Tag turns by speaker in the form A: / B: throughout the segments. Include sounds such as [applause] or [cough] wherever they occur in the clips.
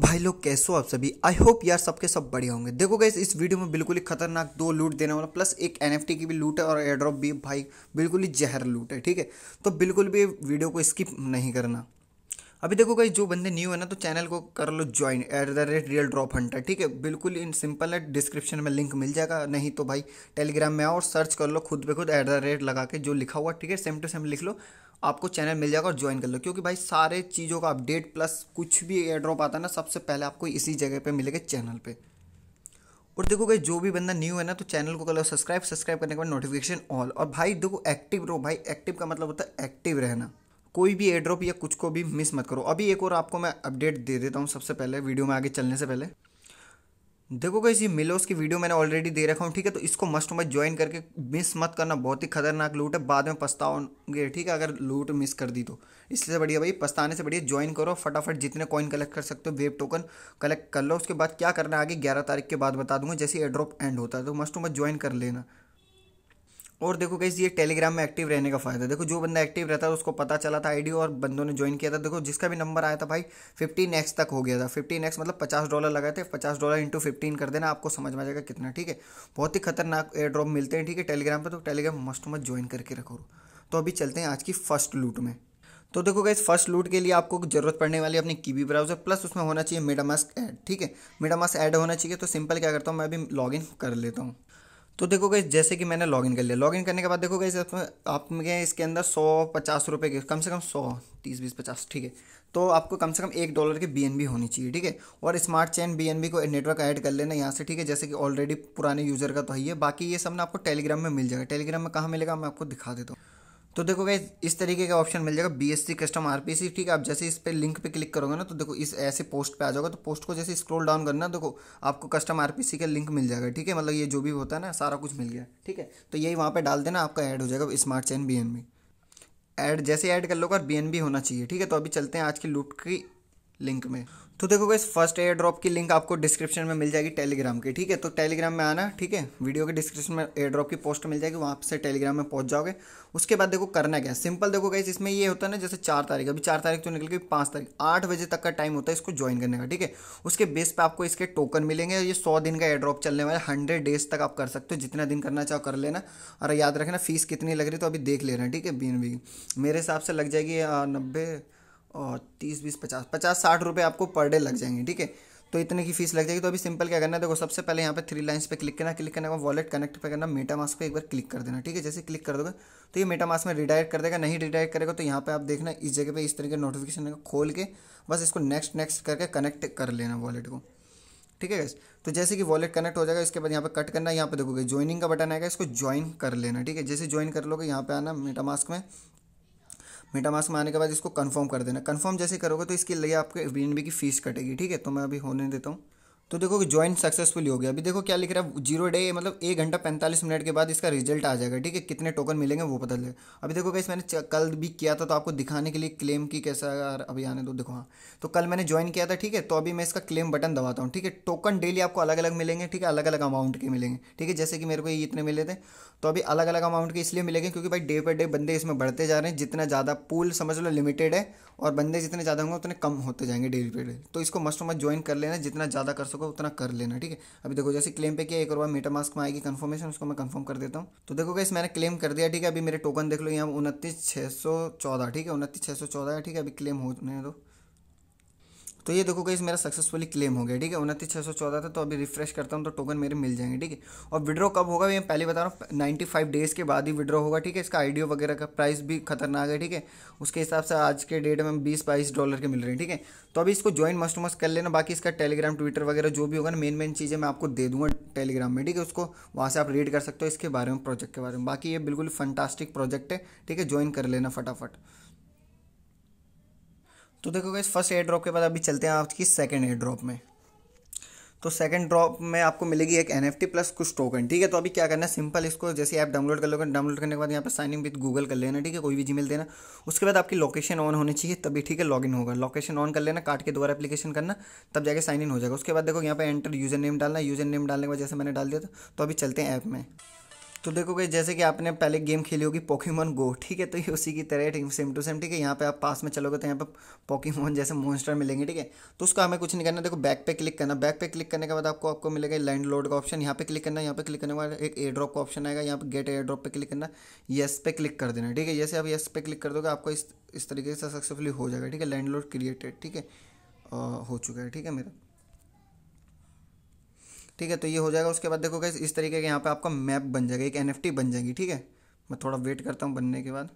A: भाई लोग कैसे हो आप सभी आई होप यार सबके सब बढ़िया होंगे देखो गैस इस वीडियो में बिल्कुल ही खतरनाक दो लूट देने वाला प्लस एक एन की भी लूट है और एड्रॉप भी भाई बिल्कुल ही जहर लूट है ठीक है तो बिल्कुल भी वीडियो को स्किप नहीं करना अभी देखो गाइज जो बंदे न्यू है ना तो चैनल को कर लो join at the rate real drop hunter ठीक है बिल्कुल इन सिंपल है डिस्क्रिप्शन में लिंक मिल जाएगा नहीं तो भाई टेलीग्राम में आओ और सर्च कर लो खुद पे खुद एट द रेट लगा के जो लिखा हुआ ठीक है सेम टू सेम लिख लो आपको चैनल मिल जाएगा और ज्वाइन कर लो क्योंकि भाई सारे चीज़ों का अपडेट प्लस कुछ भी एयर ड्रॉप आता है ना सबसे पहले आपको इसी जगह पर मिलेगा चैनल पर और देखो गई जो भी बंदा न्यू है ना तो चैनल को कर लो सब्सक्राइब सब्सक्राइब करने के बाद नोटिफिकेशन ऑल और भाई देखो एक्टिव रहो भाई एक्टिव का मतलब होता है एक्टिव रहना कोई भी एड्रॉप या कुछ को भी मिस मत करो अभी एक और आपको मैं अपडेट दे देता हूँ सबसे पहले वीडियो में आगे चलने से पहले देखो गई ये मिलोस की वीडियो मैंने ऑलरेडी दे रखा हूँ ठीक है तो इसको मस्ट मस्ट ज्वाइन करके मिस मत करना बहुत ही खतरनाक लूट है बाद में पछताओगे ठीक है अगर लूट मिस कर दी तो इसलिए बढ़िया भाई पछताने से बढ़िया ज्वाइन करो फटाफट जितने कॉइन कलेक्ट कर सकते हो वेब टोकन कलेक्ट कर लो उसके बाद क्या करना आगे ग्यारह तारीख के बाद बता दूंगा जैसे एड्रॉप एंड होता है तो मस्ट मस्ट ज्वाइन कर लेना और देखो कैसे ये टेलीग्राम में एक्टिव रहने का फायदा देखो जो बंदा एक्टिव रहता है उसको पता चला था आईडी और बंदों ने ज्वाइन किया था देखो जिसका भी नंबर आया था भाई फिफ्टीन एक्स तक हो गया था फिफ्टीन एक्स मतलब पचास डॉलर लगाए थे पचास डॉलर इंटू फिफ्टीन कर देना आपको समझ में आ जाएगा कितना ठीक है बहुत ही खतरनाक एयर ड्रॉप मिलते हैं ठीक है टेलीग्राम पर तो टेलीग्राम मस्ट मस्ट ज्वाइन करके रखो तो अभी चलते हैं आज की फर्स्ट लूट में तो देखो गई फर्स्ट लूट के लिए आपको जरूरत पड़ने वाली अपनी कीबी ब्राउजर प्लस उसमें होना चाहिए मेडामास्क ऐड ठीक है मेडामास्क ऐड होना चाहिए तो सिंपल क्या करता हूँ मैं अभी लॉगिन कर लेता हूँ तो देखो गई जैसे कि मैंने लॉगिन कर लिया लॉगिन करने के बाद देखो गई आपके इसके अंदर सौ पचास रुपये के कम से कम सौ तीस बीस पचास ठीक है तो आपको कम से कम एक डॉलर की बी होनी चाहिए ठीक है और स्मार्ट चैन बी को नेटवर्क ऐड कर लेना यहाँ से ठीक है जैसे कि ऑलरेडी पुराने यूज़र का तो है बाकी ये सब ना आपको टेलीग्राम में मिल जाएगा टेलीग्राम में कहाँ मिलेगा मैं आपको दिखा देता हूँ तो देखो भाई इस तरीके का ऑप्शन मिल जाएगा B S C custom R P C ठीक है आप जैसे इस पर लिंक पे क्लिक करोगे ना तो देखो इस ऐसे पोस्ट पे आ जाओगे तो पोस्ट को जैसे स्क्रॉल डाउन करना देखो आपको कस्टम आर पी सी का लिंक मिल जाएगा ठीक है मतलब ये जो भी होता है ना सारा कुछ मिल गया ठीक है तो यही वहाँ पर डाल देना आपका ऐड हो जाएगा smart chain B N B add जैसे ऐड कर लोगे और बी एन बी होना चाहिए ठीक है तो अभी चलते हैं आज की लूट की लिंक में तो देखो गैस फर्स्ट एयर ड्रॉप की लिंक आपको डिस्क्रिप्शन में मिल जाएगी टेलीग्राम की ठीक है तो टेलीग्राम में आना ठीक है वीडियो के डिस्क्रिप्शन में एयर ड्रॉप की पोस्ट मिल जाएगी वहाँ से टेलीग्राम में पहुँच जाओगे उसके बाद देखो करना क्या सिंपल देखो गई इसमें ये होता है ना जैसे चार तारीख अभी चार तारीख तो निकल गई पाँच तारीख आठ बजे तक का टाइम होता है इसको ज्वाइन करने का ठीक है उसके बेस पर आपको इसके टोकन मिलेंगे ये सौ दिन का एयर ड्रॉप चलने वाला हंड्रेड डेज तक आप कर सकते हो जितना दिन करना चाहो कर लेना और याद रखना फीस कितनी लग रही तो अभी देख लेना ठीक है बी मेरे हिसाब से लग जाएगी नब्बे और तीस बीस पचास पचास साठ रुपये आपको पर डे लग जाएंगे ठीक है तो इतने की फीस लग जाएगी तो अभी सिंपल क्या करना है देखो सबसे पहले यहाँ पे थ्री लाइंस पे क्लिक करना क्लिक करने के बाद वॉलेट कनेक्ट पे करना मेटा मास्क पे एक बार क्लिक कर देना ठीक है जैसे क्लिक कर दोगे तो ये मेटा मास्क में रिडायरेक्ट कर देगा नहीं रिडायरेक्ट करेगा तो यहाँ पे आप देखना इस जगह पे इस तरीके नोटिफिकेशन खोल के बस इसको नेक्स्ट नेक्स्ट करके कनेक्ट कर लेना वॉलेट को ठीक है गैस तो जैसे कि वॉलेट कनेक्ट हो जाएगा इसके बाद यहाँ पे कट करना यहाँ पे देखोगे ज्वाइनिंग का बटन आएगा इसको ज्वाइन कर लेना ठीक है जैसे ज्वाइन कर लोगे यहाँ पे आना मेटा मास्क में मीटामास्क में आने के बाद इसको कन्फर्म कर देना कन्फर्म जैसे करोगे तो इसके लिए आपके बी की फ़ीस कटेगी ठीक है तो मैं अभी होने देता हूँ तो देखो कि ज्वाइन सक्सेसफुली हो गया अभी देखो क्या लिख रहा है जीरो डे मतलब एक घंटा पैंतालीस मिनट के बाद इसका रिजल्ट आ जाएगा ठीक है कितने टोकन मिलेंगे वो पता चलेगा अभी देखो कैसे मैंने कल भी किया था तो आपको दिखाने के लिए क्लेम की कैसा यार अभी आने दो देखो हाँ तो कल मैंने ज्वाइन किया था ठीक है तो अभी मैं इसका क्लेम बटन दबाता हूँ ठीक है टोकन डेली आपको अलग अलग मिलेंगे ठीक है अलग अलग अमाउंट के मिलेंगे ठीक है जैसे कि मेरे को ये इतने मिले थे तो अभी अलग अलग अमाउंट के इसलिए मिलेंगे क्योंकि भाई डे पर डे बंदे इसमें बढ़ते जा रहे हैं जितना ज़्यादा पूल समझ लो लिमिटेड है और बंदे जितने ज़्यादा होंगे उतने कम होते जाएंगे डेली पे डे तो इसको मस्ट मस्ट ज्वाइन कर लेना जितना ज़्यादा कर सको को उतना कर लेना ठीक है अभी देखो जैसे क्लेम पे किया एक और बार मीटर मास्क में आएगी कन्फर्मेशन उसको मैं कंफर्म कर देता हूँ तो देखो गैस मैंने क्लेम कर दिया ठीक है अभी मेरे टोकन देख लो यहाँ उनतीस सौ चौदह ठीक है उनतीस छः सौ चौदह ठीक है अभी क्लेम होने दो तो ये देखो गाइस मेरा सक्सेसफुली क्लेम हो गया ठीक है उनतीस छः सौ चौदह था तो अभी रिफ्रेश करता हूँ तो टोकन मेरे मिल जाएंगे ठीक है और विड्रॉ कब होगा मैं पहले बता रहा हूँ नाइन्टी फाइव डेज़ के बाद ही विड्रॉ होगा ठीक है इसका आइडियो वगैरह का प्राइस भी खतरनाक है ठीक है उसके हिसाब से आज के डेट में बीस बाईस डॉलर के मिल रहे हैं ठीक है तो अभी इसको ज्वाइन मस्ट मस्ट कर लेना बाकी इसका टेलीग्राम ट्विटर वगैरह जो भी होगा ना मेन मेन चीज़ें मैं आपको दे दूंगा टेलीग्राम में ठीक है उसको वहाँ से आप रीड कर सकते हो इसके बारे में प्रोजेक्ट के बारे में बाकी ये बिल्कुल फंटास्टिक प्रोजेक्ट है ठीक है ज्वाइन कर लेना फटाफट तो देखो गाइस फर्स्ट एयर ड्रॉप के बाद अभी चलते हैं आपकी सेकेंड एयर ड्रॉप में तो सेकंड ड्रॉप में आपको मिलेगी एक एन प्लस कुछ टोकन ठीक है तो अभी क्या करना है सिंपल इसको जैसे आप डाउनलोड कर लोगे डाउनलोड करने के बाद यहाँ पर साइन इन विद गूगल कर लेना ठीक है कोई भी जीमेल देना उसके बाद आपकी लोकेशन ऑन होनी चाहिए तभी ठीक है लॉगिन होगा लोकेशन ऑन कर लेना कार्ड के द्वारा एप्लीकेशन करना तब जाकर साइन इन हो जाएगा उसके बाद देखो यहाँ पर एंटर यूजर नेम डालना यूजर नेम डालने के बाद जैसे मैंने डाल दिया था तो अभी चलते हैं ऐप में तो देखो गई जैसे कि आपने पहले गेम खेली होगी पोकीमोन गो ठीक है तो ये उसी की तरह सेम टू सेम ठीक है यहाँ पे आप पास में चलोगे तो यहाँ पे पोकीमोन [laughs] जैसे मोन्स्टर मिलेंगे ठीक है तो उसका हमें कुछ नहीं करना देखो बैक पे क्लिक करना बैक पे क्लिक करने के बाद आपको आपको मिलेगा लैंड लोड का ऑप्शन यहाँ पे क्लिक करना यहाँ पे क्लिक करने के बाद एक एयर ड्रॉप का ऑप्शन आएगा यहाँ पे गेट एयर ड्रॉप पर क्लिक करना येस पे क्लिक कर देना ठीक है जैसे आप येस पे क्लिक कर दोगे आपको इस इस तरीके से सक्सेसफुली हो जाएगा ठीक है लैंड लोड क्रिएटेड ठीक है हो चुका है ठीक है मेरा ठीक है तो ये हो जाएगा उसके बाद देखो कैसे इस तरीके के यहाँ पे आपका मैप बन जाएगा एक एनएफटी बन जाएगी ठीक है मैं थोड़ा वेट करता हूँ बनने के बाद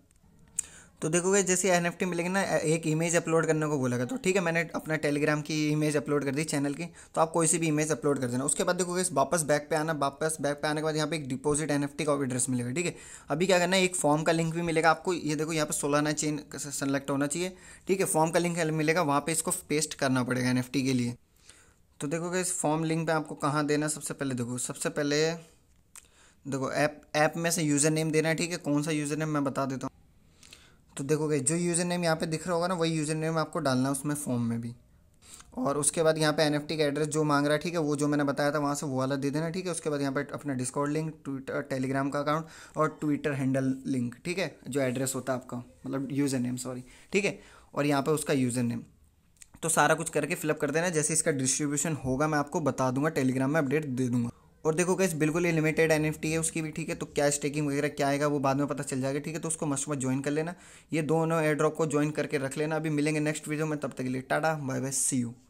A: तो देखो गैस जैसे एन एफ मिलेगी ना एक इमेज अपलोड करने को गया तो ठीक है मैंने अपना टेलीग्राम की इमेज अपलोड कर दी चैनल की तो आप कोई सी भी इमेज अपलोड कर देना उसके बाद देखो इस वापस बैक पे आना वापस बैक पे आने के बाद यहाँ पे एक डिपॉजिट एन का एड्रेस मिलेगा ठीक है अभी क्या करना है एक फॉर्म का लिंक भी मिलेगा आपको ये देखो यहाँ पर सोलाना चेन सेलेक्ट होना चाहिए ठीक है फॉर्म का लिंक मिलेगा वहाँ पर इसको पेस्ट करना पड़ेगा एन के लिए तो देखोगे इस फॉर्म लिंक पे आपको कहाँ देना है सबसे पहले देखो सबसे पहले देखो ऐप ऐप में से यूज़र नेम देना है ठीक है कौन सा यूज़र नेम मैं बता देता हूँ तो देखोगे जो यूज़र नेम यहाँ पे दिख रहा होगा ना वही यूज़र नेम आपको डालना है उसमें फॉर्म में भी और उसके बाद यहाँ पे एन का एड्रेस जो मांग रहा है ठीक है वो जो मैंने बताया था वहाँ से वो वाला दे देना ठीक है उसके बाद यहाँ पे अपना डिस्काउंट लिंक ट्विटर टेलीग्राम का अकाउंट और ट्विटर हैंडल लिंक ठीक है जो एड्रेस होता है आपका मतलब यूज़र नेम सॉरी ठीक है और यहाँ पर उसका यूज़र नेम तो सारा कुछ करके फिलअप कर देना जैसे इसका डिस्ट्रीब्यूशन होगा मैं आपको बता दूंगा टेलीग्राम में अपडेट दे दूंगा और देखो कैसे बिल्कुल ही लिमिटेड एन है उसकी भी ठीक है तो कैश टेकिंग वगैरह क्या आएगा वो बाद में पता चल जाएगा ठीक है तो उसको मस्त मत ज्वाइन कर लेना ये दोनों एड्रॉप को ज्वाइन करके रख लेना अभी मिलेंगे नेक्स्ट वीडियो में तब तक के लिए tata bye bye see you